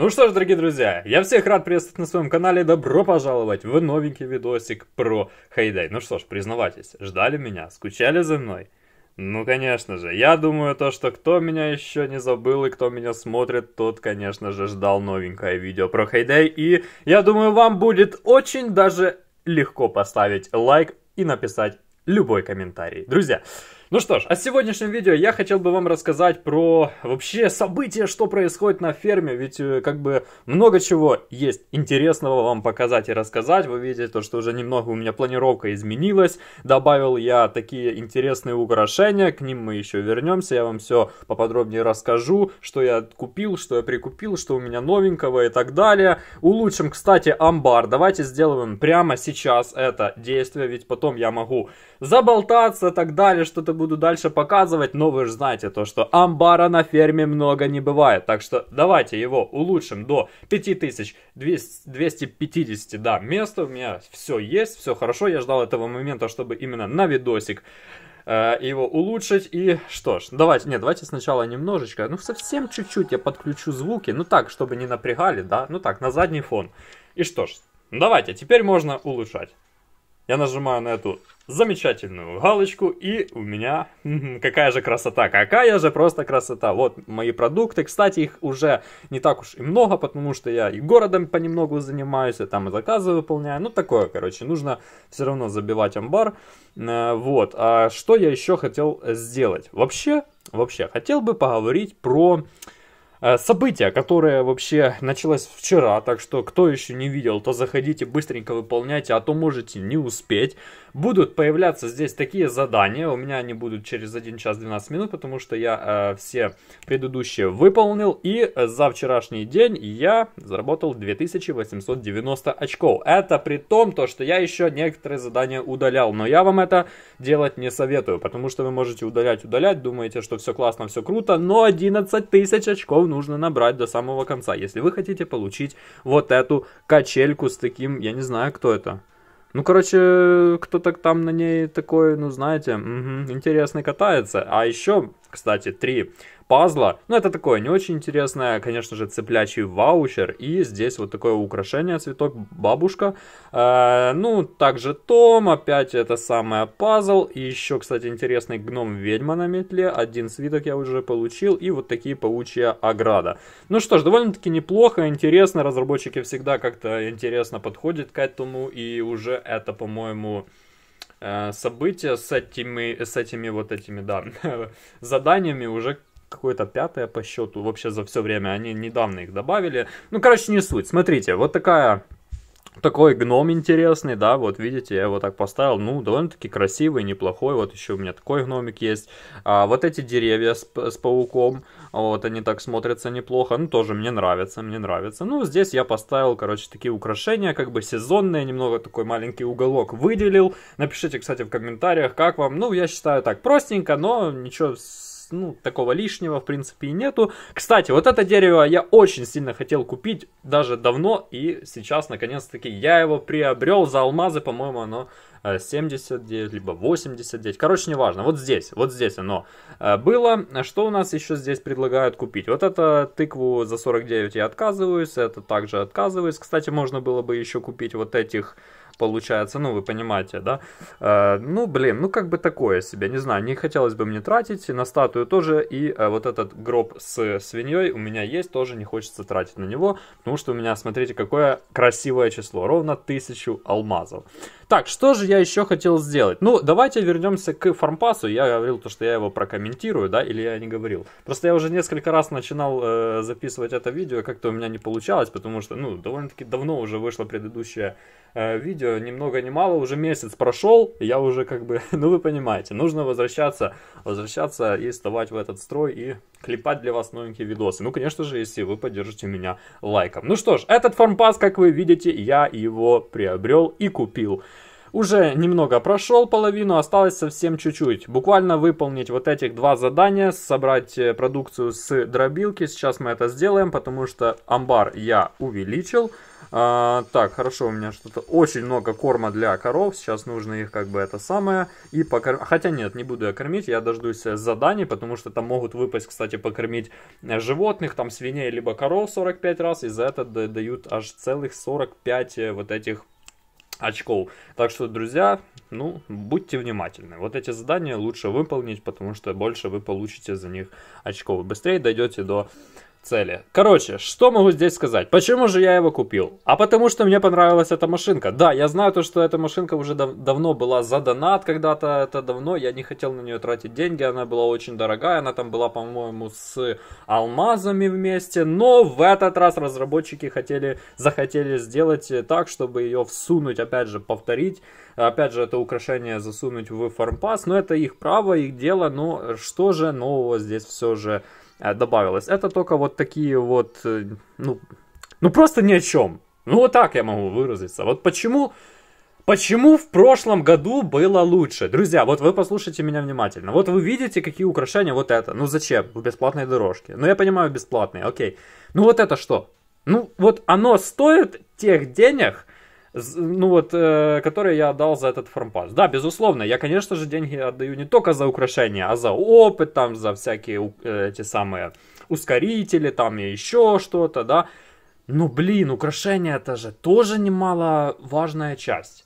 Ну что ж, дорогие друзья, я всех рад приветствовать на своем канале. Добро пожаловать в новенький видосик про Хейдей. Ну что ж, признавайтесь, ждали меня, скучали за мной? Ну, конечно же, я думаю то, что кто меня еще не забыл и кто меня смотрит, тот, конечно же, ждал новенькое видео про Хейдей. И я думаю, вам будет очень даже легко поставить лайк и написать любой комментарий. Друзья, ну что ж, а в сегодняшнем видео я хотел бы вам рассказать про вообще события, что происходит на ферме, ведь э, как бы много чего есть интересного вам показать и рассказать. Вы видите то, что уже немного у меня планировка изменилась, добавил я такие интересные украшения, к ним мы еще вернемся, я вам все поподробнее расскажу, что я купил, что я прикупил, что у меня новенького и так далее. Улучшим, кстати, амбар, давайте сделаем прямо сейчас это действие, ведь потом я могу заболтаться и так далее, что-то буду дальше показывать, но вы же знаете то, что амбара на ферме много не бывает. Так что давайте его улучшим до 5250 да, места. У меня все есть, все хорошо. Я ждал этого момента, чтобы именно на видосик э, его улучшить. И что ж, давайте, нет, давайте сначала немножечко, ну совсем чуть-чуть я подключу звуки, ну так, чтобы не напрягали, да, ну так, на задний фон. И что ж, давайте, теперь можно улучшать. Я нажимаю на эту замечательную галочку, и у меня какая же красота, какая же просто красота. Вот мои продукты, кстати, их уже не так уж и много, потому что я и городом понемногу занимаюсь, я там и заказы выполняю, ну такое, короче, нужно все равно забивать амбар. Э, вот, а что я еще хотел сделать? Вообще, вообще, хотел бы поговорить про Э, событие, которое вообще началось вчера, так что кто еще не видел, то заходите быстренько выполняйте, а то можете не успеть. Будут появляться здесь такие задания, у меня они будут через 1 час 12 минут, потому что я э, все предыдущие выполнил, и за вчерашний день я заработал 2890 очков. Это при том, то, что я еще некоторые задания удалял, но я вам это делать не советую, потому что вы можете удалять, удалять, думаете, что все классно, все круто, но 11 тысяч очков которую нужно набрать до самого конца, если вы хотите получить вот эту качельку с таким, я не знаю, кто это. Ну, короче, кто-то там на ней такой, ну, знаете, угу, интересный катается. А еще кстати, три пазла. Ну, это такое не очень интересное, конечно же, цеплячий ваучер. И здесь вот такое украшение, цветок бабушка. Э, ну, также Том, опять это самое пазл. И еще, кстати, интересный гном-ведьма на метле. Один свиток я уже получил. И вот такие паучья ограда. Ну что ж, довольно-таки неплохо, интересно. Разработчики всегда как-то интересно подходят к этому. И уже это, по-моему... Э, события с этими, с этими вот этими, да, заданиями уже какое-то пятое по счету вообще за все время. Они недавно их добавили. Ну, короче, не суть. Смотрите, вот такая такой гном интересный, да, вот видите, я его так поставил, ну, довольно-таки красивый, неплохой, вот еще у меня такой гномик есть. А, вот эти деревья с, с пауком, вот они так смотрятся неплохо, ну, тоже мне нравится, мне нравится. Ну, здесь я поставил, короче, такие украшения, как бы сезонные, немного такой маленький уголок выделил. Напишите, кстати, в комментариях, как вам, ну, я считаю так простенько, но ничего ну, такого лишнего, в принципе, и нету. Кстати, вот это дерево я очень сильно хотел купить даже давно, и сейчас, наконец-таки, я его приобрел за алмазы, по-моему, оно 79, э, либо 89, короче, неважно, вот здесь, вот здесь оно э, было. А что у нас еще здесь предлагают купить? Вот это тыкву за 49 я отказываюсь, это также отказываюсь. Кстати, можно было бы еще купить вот этих получается, ну, вы понимаете, да? Э, ну, блин, ну, как бы такое себе, не знаю, не хотелось бы мне тратить, на статую тоже, и э, вот этот гроб с свиньей у меня есть, тоже не хочется тратить на него, потому что у меня, смотрите, какое красивое число, ровно тысячу алмазов. Так, что же я еще хотел сделать? Ну, давайте вернемся к фармпасу. Я говорил то, что я его прокомментирую, да, или я не говорил. Просто я уже несколько раз начинал э, записывать это видео, как-то у меня не получалось, потому что, ну, довольно-таки давно уже вышло предыдущее э, видео, ни много ни мало, уже месяц прошел, я уже как бы, ну, вы понимаете, нужно возвращаться, возвращаться и вставать в этот строй и клепать для вас новенькие видосы. Ну, конечно же, если вы поддержите меня лайком. Ну что ж, этот формпас, как вы видите, я его приобрел и купил. Уже немного прошел половину, осталось совсем чуть-чуть. Буквально выполнить вот этих два задания, собрать э, продукцию с дробилки. Сейчас мы это сделаем, потому что амбар я увеличил. А, так, хорошо, у меня что-то очень много корма для коров. Сейчас нужно их как бы это самое и покормить. Хотя нет, не буду я кормить, я дождусь э, заданий, потому что там могут выпасть, кстати, покормить э, животных, там свиней либо коров 45 раз, и за это дают аж целых 45 вот этих очков. Так что, друзья, ну, будьте внимательны. Вот эти задания лучше выполнить, потому что больше вы получите за них очков. Быстрее дойдете до цели. Короче, что могу здесь сказать? Почему же я его купил? А потому что мне понравилась эта машинка. Да, я знаю то, что эта машинка уже дав давно была за донат когда-то, это давно, я не хотел на нее тратить деньги, она была очень дорогая, она там была, по-моему, с алмазами вместе, но в этот раз разработчики хотели, захотели сделать так, чтобы ее всунуть, опять же, повторить, опять же, это украшение засунуть в фармпас, но это их право, их дело, но что же нового здесь все же Э, добавилось. Это только вот такие вот, э, ну, ну просто ни о чем. Ну вот так я могу выразиться. Вот почему, почему в прошлом году было лучше? Друзья, вот вы послушайте меня внимательно. Вот вы видите, какие украшения вот это. Ну зачем? В бесплатной дорожке. Ну я понимаю, бесплатные, окей. Ну вот это что? Ну вот оно стоит тех денег, ну вот, э, которые я отдал за этот фромпас. Да, безусловно, я, конечно же, деньги отдаю не только за украшения, а за опыт, там, за всякие э, эти самые ускорители, там, и еще что-то, да. Ну, блин, украшения это же тоже немало важная часть.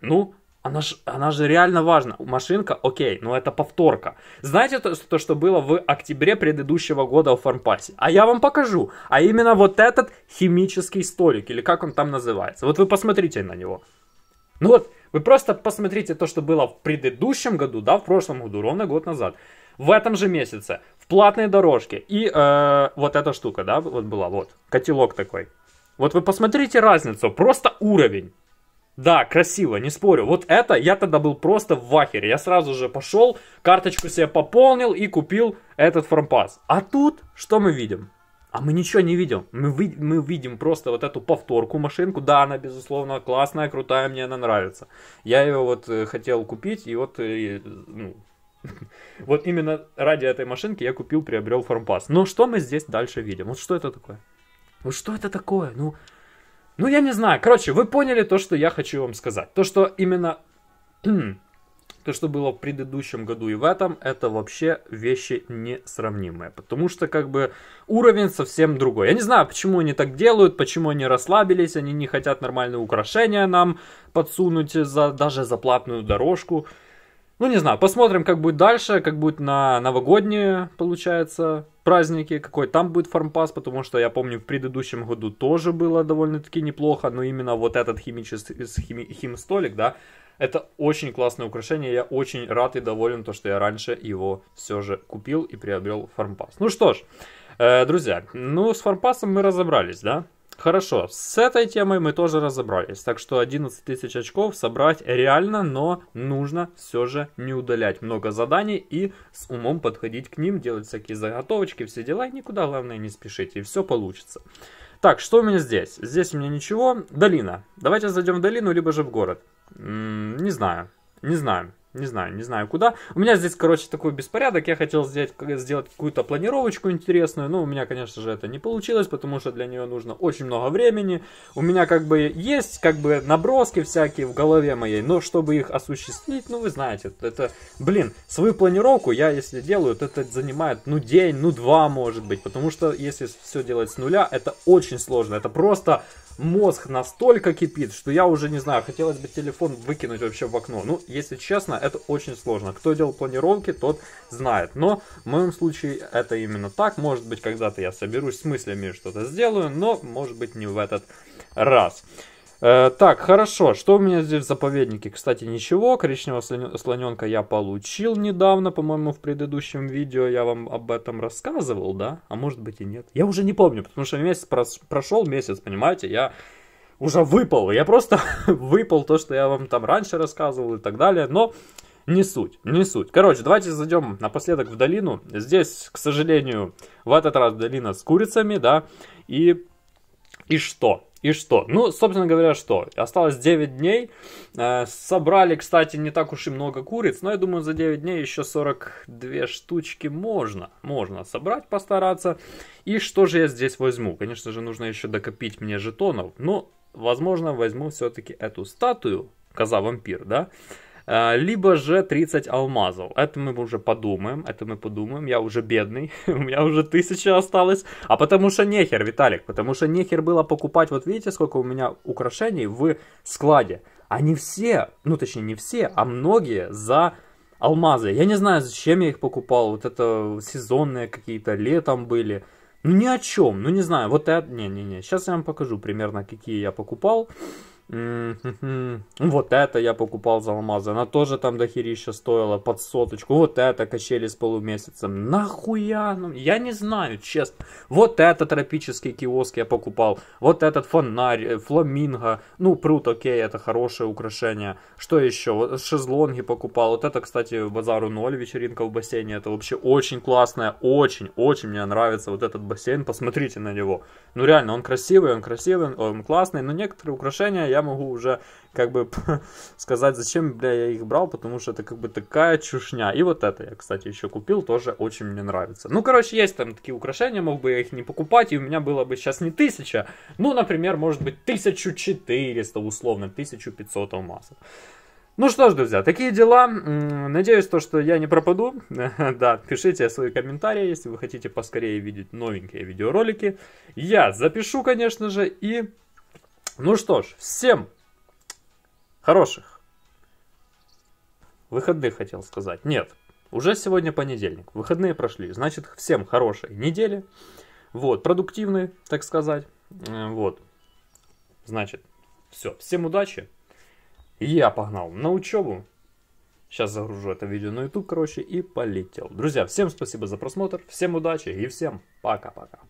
Ну, она же она же реально важна. Машинка, окей, но это повторка. Знаете то, то, что было в октябре предыдущего года в фармпасе? А я вам покажу. А именно вот этот химический столик, или как он там называется. Вот вы посмотрите на него. Ну вот, вы просто посмотрите то, что было в предыдущем году, да, в прошлом году, ровно год назад. В этом же месяце, в платной дорожке. И э, вот эта штука, да, вот была, вот, котелок такой. Вот вы посмотрите разницу, просто уровень. Да, красиво, не спорю. Вот это я тогда был просто в вахере. Я сразу же пошел, карточку себе пополнил и купил этот фромпас. А тут что мы видим? А мы ничего не видим. Мы, ви- мы видим просто вот эту повторку машинку. Да, она, безусловно, классная, крутая, мне она нравится. Я ее вот э, хотел купить, и вот, э, ну, вот именно ради этой машинки я купил, приобрел фармпас. Но что мы здесь дальше видим? Вот что это такое? Вот что это такое? Ну, ну, я не знаю. Короче, вы поняли то, что я хочу вам сказать. То, что именно... то, что было в предыдущем году и в этом, это вообще вещи несравнимые. Потому что, как бы, уровень совсем другой. Я не знаю, почему они так делают, почему они расслабились, они не хотят нормальные украшения нам подсунуть за, даже за платную дорожку. Ну, не знаю, посмотрим, как будет дальше, как будет на новогодние, получается, праздники, какой там будет фармпас, потому что я помню, в предыдущем году тоже было довольно-таки неплохо, но именно вот этот химический хим, химстолик, да, это очень классное украшение, я очень рад и доволен, то, что я раньше его все же купил и приобрел фармпас. Ну что ж, э, друзья, ну с фармпасом мы разобрались, да? Хорошо, с этой темой мы тоже разобрались. Так что 11 тысяч очков собрать реально, но нужно все же не удалять много заданий и с умом подходить к ним, делать всякие заготовочки, все дела. никуда, главное, не спешите, и все получится. Так, что у меня здесь? Здесь у меня ничего. Долина. Давайте зайдем в долину, либо же в город. М -м, не знаю. Не знаю. Не знаю, не знаю куда. У меня здесь, короче, такой беспорядок. Я хотел сделать, сделать какую-то планировочку интересную. Но ну, у меня, конечно же, это не получилось, потому что для нее нужно очень много времени. У меня как бы есть как бы наброски всякие в голове моей, но чтобы их осуществить, ну вы знаете, это, блин, свою планировку я, если делаю, то это занимает, ну, день, ну, два, может быть. Потому что если все делать с нуля, это очень сложно. Это просто мозг настолько кипит, что я уже не знаю, хотелось бы телефон выкинуть вообще в окно. Ну, если честно, это очень сложно. Кто делал планировки, тот знает. Но в моем случае это именно так. Может быть, когда-то я соберусь с мыслями и что-то сделаю, но может быть не в этот раз. Э, так, хорошо. Что у меня здесь в заповеднике? Кстати, ничего. Коричневого слоненка я получил недавно, по-моему, в предыдущем видео. Я вам об этом рассказывал, да? А может быть и нет. Я уже не помню, потому что месяц прос- прошел, месяц, понимаете? Я уже выпал. Я просто выпал то, что я вам там раньше рассказывал и так далее. Но не суть, не суть. Короче, давайте зайдем напоследок в долину. Здесь, к сожалению, в этот раз долина с курицами, да. И, и что? И что? Ну, собственно говоря, что? Осталось 9 дней. Э, собрали, кстати, не так уж и много куриц, но я думаю, за 9 дней еще 42 штучки можно. Можно собрать, постараться. И что же я здесь возьму? Конечно же, нужно еще докопить мне жетонов. Но, ну, возможно, возьму все-таки эту статую, коза-вампир, да? А, либо же 30 алмазов. Это мы уже подумаем, это мы подумаем. Я уже бедный, у меня уже тысяча осталось. А потому что нехер, Виталик, потому что нехер было покупать, вот видите, сколько у меня украшений в складе. Они все, ну точнее не все, а многие за алмазы. Я не знаю, зачем я их покупал, вот это сезонные какие-то, летом были. Ну ни о чем, ну не знаю, вот это, не-не-не, сейчас я вам покажу примерно, какие я покупал. Mm-hmm. Вот это я покупал за алмазы. Она тоже там дохерища стоила под соточку. Вот это качели с полумесяцем. Нахуя? Ну, я не знаю, честно. Вот это тропический киоск я покупал. Вот этот фонарь, э, фламинго. Ну, прут, окей, это хорошее украшение. Что еще? шезлонги покупал. Вот это, кстати, базару ноль вечеринка в бассейне. Это вообще очень классная. Очень, очень мне нравится вот этот бассейн. Посмотрите на него. Ну, реально, он красивый, он красивый, он классный. Но некоторые украшения я я могу уже как бы сказать, зачем, бля, я их брал, потому что это как бы такая чушня. И вот это я, кстати, еще купил, тоже очень мне нравится. Ну, короче, есть там такие украшения, мог бы я их не покупать, и у меня было бы сейчас не тысяча, ну, например, может быть, 1400, условно, 1500 алмазов. Ну что ж, друзья, такие дела. Надеюсь, то, что я не пропаду. да, пишите свои комментарии, если вы хотите поскорее видеть новенькие видеоролики. Я запишу, конечно же, и ну что ж, всем хороших выходных, хотел сказать. Нет, уже сегодня понедельник, выходные прошли, значит, всем хорошей недели. Вот, продуктивные, так сказать. Э, вот, значит, все, всем удачи. Я погнал на учебу. Сейчас загружу это видео на YouTube, короче, и полетел. Друзья, всем спасибо за просмотр, всем удачи и всем пока-пока.